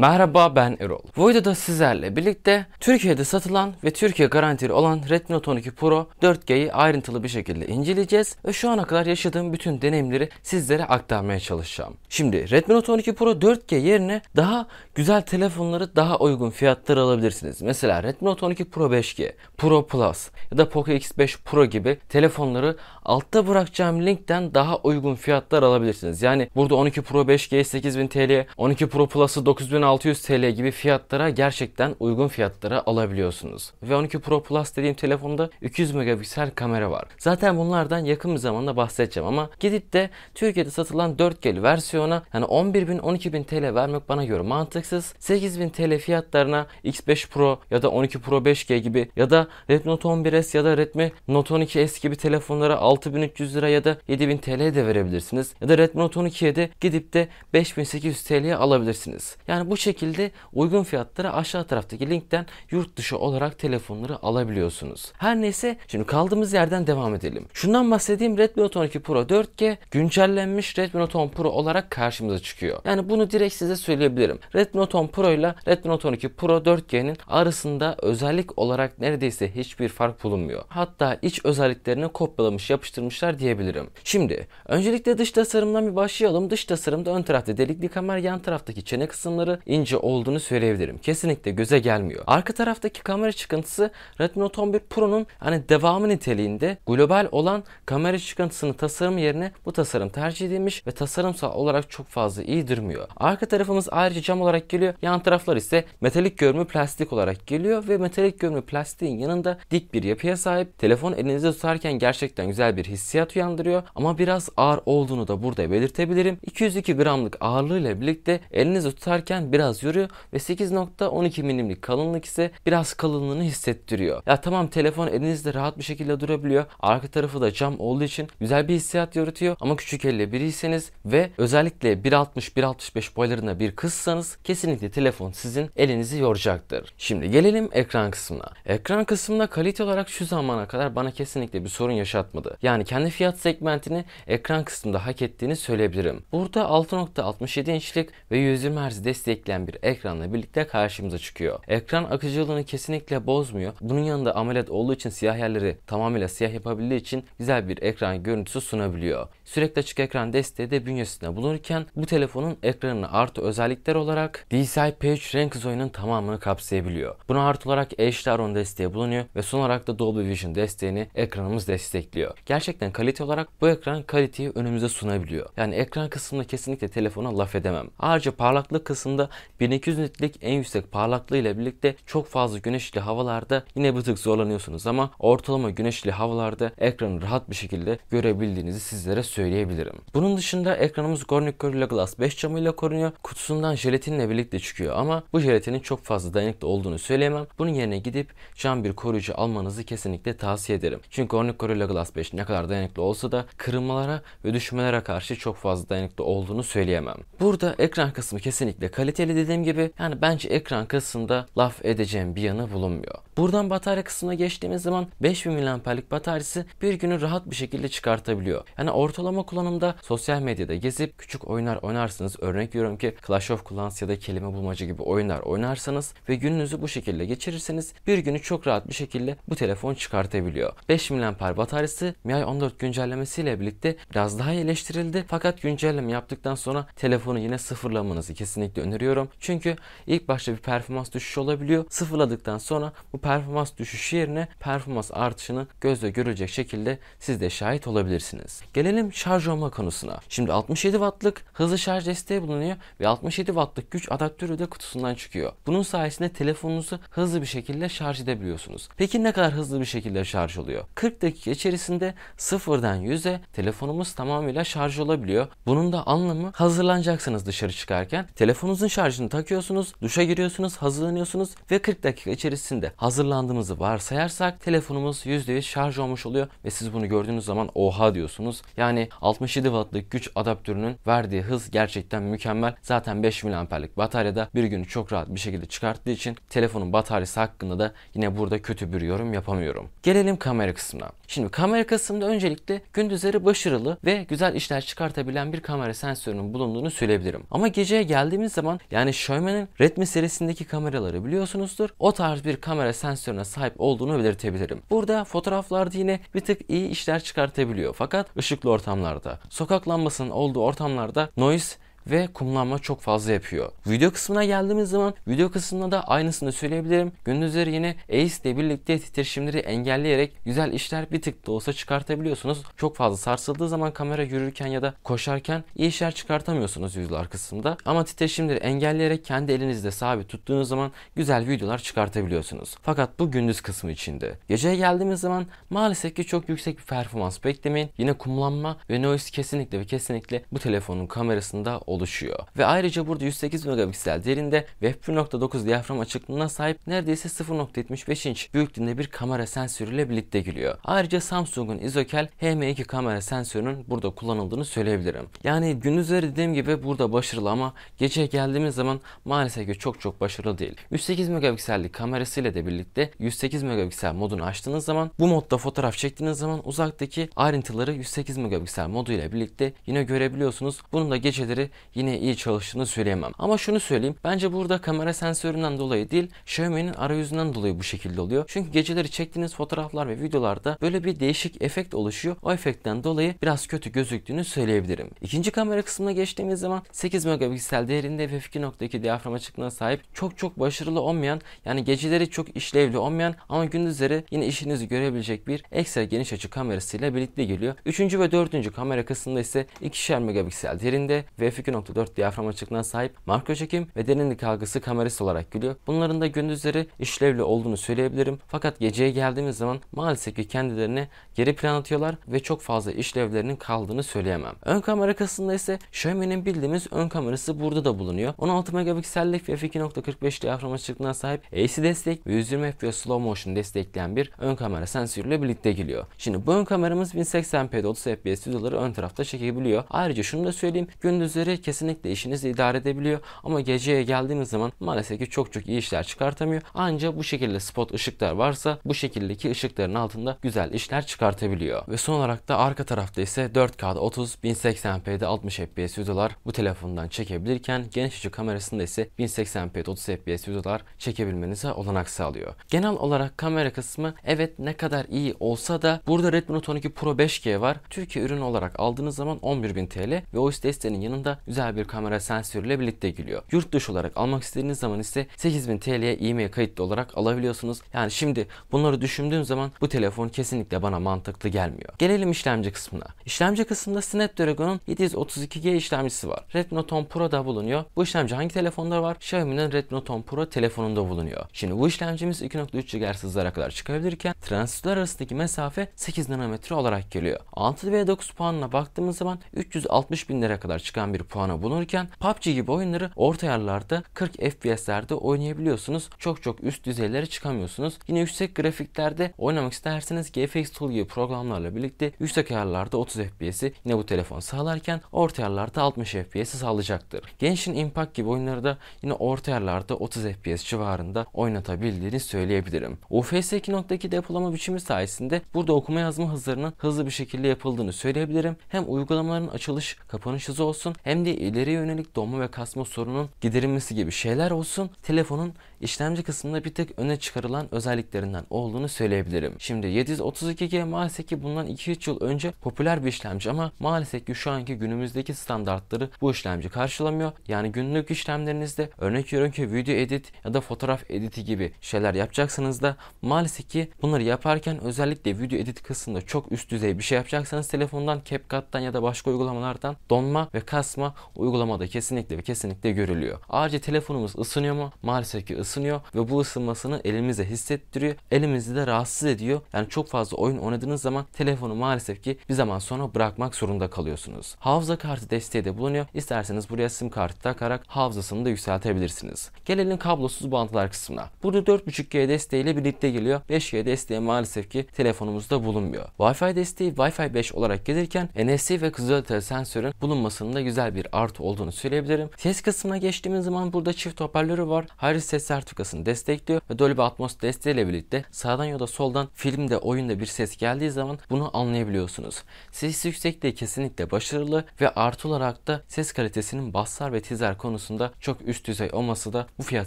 Merhaba ben Erol. Bu videoda sizlerle birlikte Türkiye'de satılan ve Türkiye garantili olan Redmi Note 12 Pro 4G'yi ayrıntılı bir şekilde inceleyeceğiz ve şu ana kadar yaşadığım bütün deneyimleri sizlere aktarmaya çalışacağım. Şimdi Redmi Note 12 Pro 4G yerine daha güzel telefonları daha uygun fiyatlar alabilirsiniz. Mesela Redmi Note 12 Pro 5G, Pro Plus ya da Poco X5 Pro gibi telefonları altta bırakacağım linkten daha uygun fiyatlar alabilirsiniz. Yani burada 12 Pro 5G 8000 TL, 12 Pro Plus'ı 9000 1600 TL gibi fiyatlara gerçekten uygun fiyatlara alabiliyorsunuz. Ve 12 Pro Plus dediğim telefonda 200 megapiksel kamera var. Zaten bunlardan yakın bir zamanda bahsedeceğim ama gidip de Türkiye'de satılan 4G'li versiyona yani 11 bin 12 bin TL vermek bana göre mantıksız. 8 bin TL fiyatlarına X5 Pro ya da 12 Pro 5G gibi ya da Redmi Note 11S ya da Redmi Note 12S gibi telefonlara 6300 lira ya da 7000 TL de verebilirsiniz. Ya da Redmi Note 12'ye de gidip de 5800 TL'ye alabilirsiniz. Yani bu şekilde uygun fiyatlara aşağı taraftaki linkten yurt dışı olarak telefonları alabiliyorsunuz. Her neyse şimdi kaldığımız yerden devam edelim. Şundan bahsedeyim Redmi Note 12 Pro 4G güncellenmiş Redmi Note 10 Pro olarak karşımıza çıkıyor. Yani bunu direkt size söyleyebilirim. Redmi Note 10 Pro ile Redmi Note 12 Pro 4G'nin arasında özellik olarak neredeyse hiçbir fark bulunmuyor. Hatta iç özelliklerini kopyalamış yapıştırmışlar diyebilirim. Şimdi öncelikle dış tasarımdan bir başlayalım. Dış tasarımda ön tarafta delikli kamera, yan taraftaki çene kısımları, ince olduğunu söyleyebilirim. Kesinlikle göze gelmiyor. Arka taraftaki kamera çıkıntısı Redmi Note 11 Pro'nun hani devamı niteliğinde global olan kamera çıkıntısını tasarım yerine bu tasarım tercih edilmiş ve tasarımsal olarak çok fazla iyi durmuyor. Arka tarafımız ayrıca cam olarak geliyor. Yan taraflar ise metalik görünümü plastik olarak geliyor ve metalik görünümü plastiğin yanında dik bir yapıya sahip. Telefon elinizde tutarken gerçekten güzel bir hissiyat uyandırıyor ama biraz ağır olduğunu da burada belirtebilirim. 202 gramlık ağırlığıyla birlikte elinizde tutarken biraz yoruyor ve 8.12 milimlik kalınlık ise biraz kalınlığını hissettiriyor. Ya tamam telefon elinizde rahat bir şekilde durabiliyor. Arka tarafı da cam olduğu için güzel bir hissiyat yaratıyor ama küçük elle biriyseniz ve özellikle 1.60-1.65 boylarında bir kızsanız kesinlikle telefon sizin elinizi yoracaktır. Şimdi gelelim ekran kısmına. Ekran kısmında kalite olarak şu zamana kadar bana kesinlikle bir sorun yaşatmadı. Yani kendi fiyat segmentini ekran kısmında hak ettiğini söyleyebilirim. Burada 6.67 inçlik ve 120 Hz destek bekleyen bir ekranla birlikte karşımıza çıkıyor. Ekran akıcılığını kesinlikle bozmuyor. Bunun yanında AMOLED olduğu için siyah yerleri tamamıyla siyah yapabildiği için güzel bir ekran görüntüsü sunabiliyor sürekli açık ekran desteği de bünyesinde bulunurken bu telefonun ekranını artı özellikler olarak DCI P3 renk zoyunun tamamını kapsayabiliyor. Buna artı olarak HDR10 desteği bulunuyor ve son olarak da Dolby Vision desteğini ekranımız destekliyor. Gerçekten kalite olarak bu ekran kaliteyi önümüze sunabiliyor. Yani ekran kısmında kesinlikle telefona laf edemem. Ayrıca parlaklık kısmında 1200 nitlik en yüksek parlaklığı ile birlikte çok fazla güneşli havalarda yine bir tık zorlanıyorsunuz ama ortalama güneşli havalarda ekranı rahat bir şekilde görebildiğinizi sizlere söylüyorum söyleyebilirim. Bunun dışında ekranımız Gornik Gorilla Glass 5 camıyla korunuyor. Kutusundan jelatinle birlikte çıkıyor ama bu jelatinin çok fazla dayanıklı olduğunu söyleyemem. Bunun yerine gidip cam bir koruyucu almanızı kesinlikle tavsiye ederim. Çünkü Gornik Gorilla Glass 5 ne kadar dayanıklı olsa da kırılmalara ve düşmelere karşı çok fazla dayanıklı olduğunu söyleyemem. Burada ekran kısmı kesinlikle kaliteli dediğim gibi yani bence ekran kısmında laf edeceğim bir yanı bulunmuyor. Buradan batarya kısmına geçtiğimiz zaman 5000 mAh'lik bataryası bir günü rahat bir şekilde çıkartabiliyor. Yani ortalama uygulama kullanımda sosyal medyada gezip küçük oyunlar oynarsınız. Örnek veriyorum ki Clash of Clans ya da kelime bulmaca gibi oyunlar oynarsanız ve gününüzü bu şekilde geçirirseniz bir günü çok rahat bir şekilde bu telefon çıkartabiliyor. 5 mAh bataryası MI 14 güncellemesiyle birlikte biraz daha iyileştirildi. Fakat güncelleme yaptıktan sonra telefonu yine sıfırlamanızı kesinlikle öneriyorum. Çünkü ilk başta bir performans düşüşü olabiliyor. Sıfırladıktan sonra bu performans düşüşü yerine performans artışını gözle görülecek şekilde siz de şahit olabilirsiniz. Gelelim şarj olma konusuna. Şimdi 67 wattlık hızlı şarj desteği bulunuyor ve 67 wattlık güç adaptörü de kutusundan çıkıyor. Bunun sayesinde telefonunuzu hızlı bir şekilde şarj edebiliyorsunuz. Peki ne kadar hızlı bir şekilde şarj oluyor? 40 dakika içerisinde sıfırdan 100'e telefonumuz tamamıyla şarj olabiliyor. Bunun da anlamı hazırlanacaksınız dışarı çıkarken. Telefonunuzun şarjını takıyorsunuz, duşa giriyorsunuz, hazırlanıyorsunuz ve 40 dakika içerisinde hazırlandığımızı varsayarsak telefonumuz %100 şarj olmuş oluyor ve siz bunu gördüğünüz zaman oha diyorsunuz. Yani yani 67 wattlık güç adaptörünün verdiği hız gerçekten mükemmel. Zaten 5 miliamperlik bataryada bir günü çok rahat bir şekilde çıkarttığı için telefonun bataryası hakkında da yine burada kötü bir yorum yapamıyorum. Gelelim kamera kısmına. Şimdi kamera kısmında öncelikle gündüzleri başarılı ve güzel işler çıkartabilen bir kamera sensörünün bulunduğunu söyleyebilirim. Ama geceye geldiğimiz zaman yani Xiaomi'nin Redmi serisindeki kameraları biliyorsunuzdur. O tarz bir kamera sensörüne sahip olduğunu belirtebilirim. Burada fotoğraflarda yine bir tık iyi işler çıkartabiliyor. Fakat ışıklı ortam ortamlarda, sokak lambasının olduğu ortamlarda noise ve kumlanma çok fazla yapıyor. Video kısmına geldiğimiz zaman video kısmında da aynısını söyleyebilirim. Gündüzleri yine ACE ile birlikte titreşimleri engelleyerek güzel işler bir tık da olsa çıkartabiliyorsunuz. Çok fazla sarsıldığı zaman kamera yürürken ya da koşarken iyi işler çıkartamıyorsunuz yüzler kısmında. Ama titreşimleri engelleyerek kendi elinizde sabit tuttuğunuz zaman güzel videolar çıkartabiliyorsunuz. Fakat bu gündüz kısmı içinde. Geceye geldiğimiz zaman maalesef ki çok yüksek bir performans beklemeyin. Yine kumlanma ve noise kesinlikle ve kesinlikle bu telefonun kamerasında olur oluşuyor. Ve ayrıca burada 108 megapiksel derinde ve 1.9 diyafram açıklığına sahip neredeyse 0.75 inç büyüklüğünde bir kamera sensörüyle birlikte gülüyor. Ayrıca Samsung'un izokel HM2 kamera sensörünün burada kullanıldığını söyleyebilirim. Yani gündüzleri dediğim gibi burada başarılı ama gece geldiğimiz zaman maalesef ki çok çok başarılı değil. 108 megapiksellik kamerasıyla de birlikte 108 megapiksel modunu açtığınız zaman bu modda fotoğraf çektiğiniz zaman uzaktaki ayrıntıları 108 megapiksel modu ile birlikte yine görebiliyorsunuz. Bunun da geceleri yine iyi çalıştığını söyleyemem. Ama şunu söyleyeyim. Bence burada kamera sensöründen dolayı değil Xiaomi'nin arayüzünden dolayı bu şekilde oluyor. Çünkü geceleri çektiğiniz fotoğraflar ve videolarda böyle bir değişik efekt oluşuyor. O efektten dolayı biraz kötü gözüktüğünü söyleyebilirim. İkinci kamera kısmına geçtiğimiz zaman 8 megapiksel değerinde ve 2.2 diyafram açıklığına sahip çok çok başarılı olmayan yani geceleri çok işlevli olmayan ama gündüzleri yine işinizi görebilecek bir ekstra geniş açı kamerasıyla birlikte geliyor. Üçüncü ve dördüncü kamera kısmında ise 2'şer megapiksel derinde ve f2 2.4 diyafram açıklığına sahip marka çekim ve derinlik algısı kamerası olarak geliyor. Bunların da gündüzleri işlevli olduğunu söyleyebilirim. Fakat geceye geldiğimiz zaman maalesef ki kendilerini geri plan atıyorlar ve çok fazla işlevlerinin kaldığını söyleyemem. Ön kamera kısmında ise Xiaomi'nin bildiğimiz ön kamerası burada da bulunuyor. 16 megapiksellik ve f 2.45 diyafram açıklığına sahip AC destek ve 120 FPS slow motion destekleyen bir ön kamera sensörüyle birlikte geliyor. Şimdi bu ön kameramız 1080 p 30 FPS videoları ön tarafta çekebiliyor. Ayrıca şunu da söyleyeyim. Gündüzleri kesinlikle işinizi idare edebiliyor ama geceye geldiğiniz zaman maalesef ki çok çok iyi işler çıkartamıyor. Ancak bu şekilde spot ışıklar varsa bu şekildeki ışıkların altında güzel işler çıkartabiliyor. Ve son olarak da arka tarafta ise 4K'da 30, 1080p'de 60 FPS videolar bu telefondan çekebilirken geniş açı kamerasında ise 1080p'de 30 FPS videolar çekebilmenize olanak sağlıyor. Genel olarak kamera kısmı evet ne kadar iyi olsa da burada Redmi Note 12 Pro 5G var. Türkiye ürünü olarak aldığınız zaman 11.000 TL ve OS desteğinin yanında güzel bir kamera sensörüyle birlikte geliyor. Yurt dışı olarak almak istediğiniz zaman ise 8000 TL'ye IMEI kayıtlı olarak alabiliyorsunuz. Yani şimdi bunları düşündüğüm zaman bu telefon kesinlikle bana mantıklı gelmiyor. Gelelim işlemci kısmına. İşlemci kısmında Snapdragon'un 732G işlemcisi var. Redmi Note 10 Pro'da bulunuyor. Bu işlemci hangi telefonda var? Xiaomi'nin Redmi Note 10 Pro telefonunda bulunuyor. Şimdi bu işlemcimiz 2.3 GHz hızlara kadar çıkabilirken transistör arasındaki mesafe 8 nanometre olarak geliyor. 6 ve 9 puanına baktığımız zaman 360 bin lira kadar çıkan bir puan puana bulunurken PUBG gibi oyunları orta ayarlarda 40 FPS'lerde oynayabiliyorsunuz. Çok çok üst düzeylere çıkamıyorsunuz. Yine yüksek grafiklerde oynamak isterseniz GFX Tool gibi programlarla birlikte yüksek ayarlarda 30 FPS'i yine bu telefon sağlarken orta ayarlarda 60 FPS'i sağlayacaktır. Genshin Impact gibi oyunları da yine orta ayarlarda 30 FPS civarında oynatabildiğini söyleyebilirim. UFS 2.2 depolama biçimi sayesinde burada okuma yazma hızlarının hızlı bir şekilde yapıldığını söyleyebilirim. Hem uygulamaların açılış kapanış hızı olsun hem de özelliği ileriye yönelik donma ve kasma sorunun giderilmesi gibi şeyler olsun telefonun işlemci kısmında bir tek öne çıkarılan özelliklerinden olduğunu söyleyebilirim. Şimdi 732G maalesef ki bundan 2-3 yıl önce popüler bir işlemci ama maalesef ki şu anki günümüzdeki standartları bu işlemci karşılamıyor. Yani günlük işlemlerinizde örnek veriyorum ki video edit ya da fotoğraf editi gibi şeyler yapacaksanız da maalesef ki bunları yaparken özellikle video edit kısmında çok üst düzey bir şey yapacaksanız telefondan CapCut'tan ya da başka uygulamalardan donma ve kasma uygulamada kesinlikle ve kesinlikle görülüyor. Ayrıca telefonumuz ısınıyor mu? Maalesef ki ısınıyor ve bu ısınmasını elimize hissettiriyor. Elimizi de rahatsız ediyor. Yani çok fazla oyun oynadığınız zaman telefonu maalesef ki bir zaman sonra bırakmak zorunda kalıyorsunuz. Hafıza kartı desteği de bulunuyor. İsterseniz buraya sim kartı takarak hafızasını da yükseltebilirsiniz. Gelelim kablosuz bağlantılar kısmına. Burada 4.5G desteği ile birlikte geliyor. 5G desteği maalesef ki telefonumuzda bulunmuyor. Wi-Fi desteği Wi-Fi 5 olarak gelirken NFC ve kızılötesi sensörün bulunmasının da güzel bir artı olduğunu söyleyebilirim. Ses kısmına geçtiğimiz zaman burada çift hoparlörü var. Harris ses sertifikasını destekliyor ve Dolby Atmos desteğiyle birlikte sağdan ya da soldan filmde oyunda bir ses geldiği zaman bunu anlayabiliyorsunuz. Ses yüksekliği kesinlikle başarılı ve artı olarak da ses kalitesinin basslar ve tizer konusunda çok üst düzey olması da bu fiyat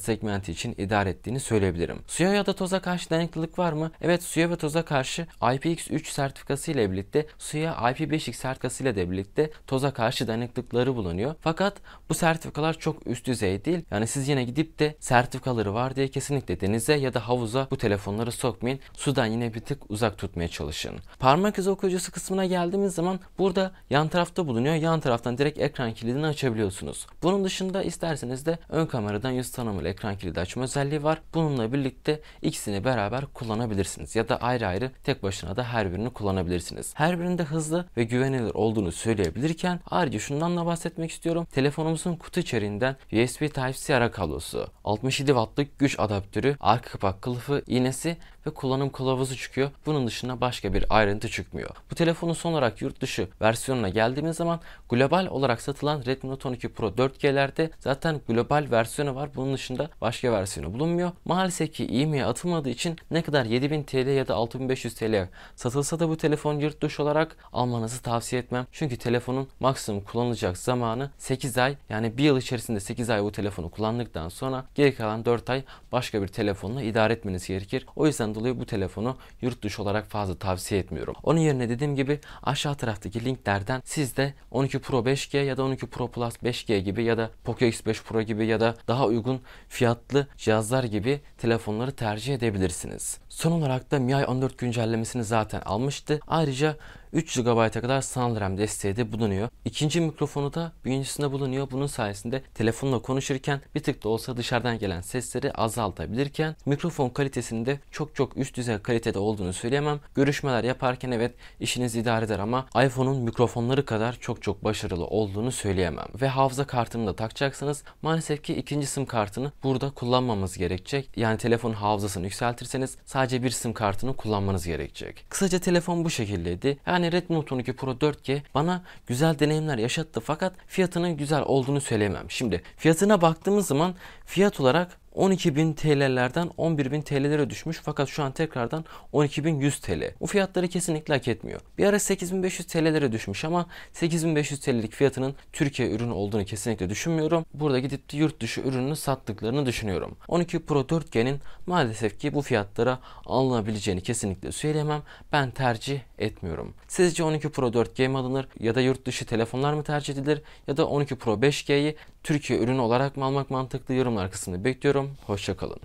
segmenti için idare ettiğini söyleyebilirim. Suya ya da toza karşı dayanıklılık var mı? Evet suya ve toza karşı IPX3 sertifikası ile birlikte suya IP5X sertifikası ile de birlikte toza karşı dayanıklılıkları bulunuyor alınıyor. Fakat bu sertifikalar çok üst düzey değil. Yani siz yine gidip de sertifikaları var diye kesinlikle denize ya da havuza bu telefonları sokmayın. Sudan yine bir tık uzak tutmaya çalışın. Parmak izi okuyucusu kısmına geldiğimiz zaman burada yan tarafta bulunuyor. Yan taraftan direkt ekran kilidini açabiliyorsunuz. Bunun dışında isterseniz de ön kameradan yüz tanımlı ekran kilidi açma özelliği var. Bununla birlikte ikisini beraber kullanabilirsiniz. Ya da ayrı ayrı tek başına da her birini kullanabilirsiniz. Her birinde hızlı ve güvenilir olduğunu söyleyebilirken ayrıca şundan da bahsetmek bahsetmek istiyorum. Telefonumuzun kutu içeriğinden USB Type-C ara kablosu, 67 wattlık güç adaptörü, arka kapak kılıfı, iğnesi ve kullanım kılavuzu çıkıyor. Bunun dışında başka bir ayrıntı çıkmıyor. Bu telefonun son olarak yurt dışı versiyonuna geldiğimiz zaman global olarak satılan Redmi Note 12 Pro 4G'lerde zaten global versiyonu var. Bunun dışında başka versiyonu bulunmuyor. Maalesef ki IMEI e atılmadığı için ne kadar 7000 TL ya da 6500 TL satılsa da bu telefon yurt dışı olarak almanızı tavsiye etmem. Çünkü telefonun maksimum kullanılacak zaman zamanı 8 ay yani bir yıl içerisinde 8 ay bu telefonu kullandıktan sonra geri kalan 4 ay başka bir telefonla idare etmeniz gerekir. O yüzden dolayı bu telefonu yurt dışı olarak fazla tavsiye etmiyorum. Onun yerine dediğim gibi aşağı taraftaki linklerden siz de 12 Pro 5G ya da 12 Pro Plus 5G gibi ya da Poco X5 Pro gibi ya da daha uygun fiyatlı cihazlar gibi telefonları tercih edebilirsiniz. Son olarak da MIUI 14 güncellemesini zaten almıştı. Ayrıca 3 GB'a kadar sanal RAM desteği de bulunuyor. İkinci mikrofonu da bünyesinde bulunuyor. Bunun sayesinde telefonla konuşurken bir tık da olsa dışarıdan gelen sesleri azaltabilirken mikrofon de çok çok üst düzey kalitede olduğunu söyleyemem. Görüşmeler yaparken evet işiniz idare eder ama iPhone'un mikrofonları kadar çok çok başarılı olduğunu söyleyemem. Ve hafıza kartını da takacaksanız maalesef ki ikinci sim kartını burada kullanmamız gerekecek. Yani telefon hafızasını yükseltirseniz sadece sadece bir sim kartını kullanmanız gerekecek. Kısaca telefon bu şekildeydi. Yani Redmi Note 12 Pro 4G bana güzel deneyimler yaşattı fakat fiyatının güzel olduğunu söyleyemem. Şimdi fiyatına baktığımız zaman fiyat olarak 12.000 TL'lerden 11.000 TL'lere düşmüş fakat şu an tekrardan 12.100 TL. Bu fiyatları kesinlikle hak etmiyor. Bir ara 8.500 TL'lere düşmüş ama 8.500 TL'lik fiyatının Türkiye ürünü olduğunu kesinlikle düşünmüyorum. Burada gidip de yurt dışı ürününü sattıklarını düşünüyorum. 12 Pro 4G'nin maalesef ki bu fiyatlara alınabileceğini kesinlikle söyleyemem. Ben tercih etmiyorum. Sizce 12 Pro 4G mi alınır ya da yurt dışı telefonlar mı tercih edilir ya da 12 Pro 5G'yi Türkiye ürünü olarak mı almak mantıklı yorumlar kısmını bekliyorum. Hoşçakalın.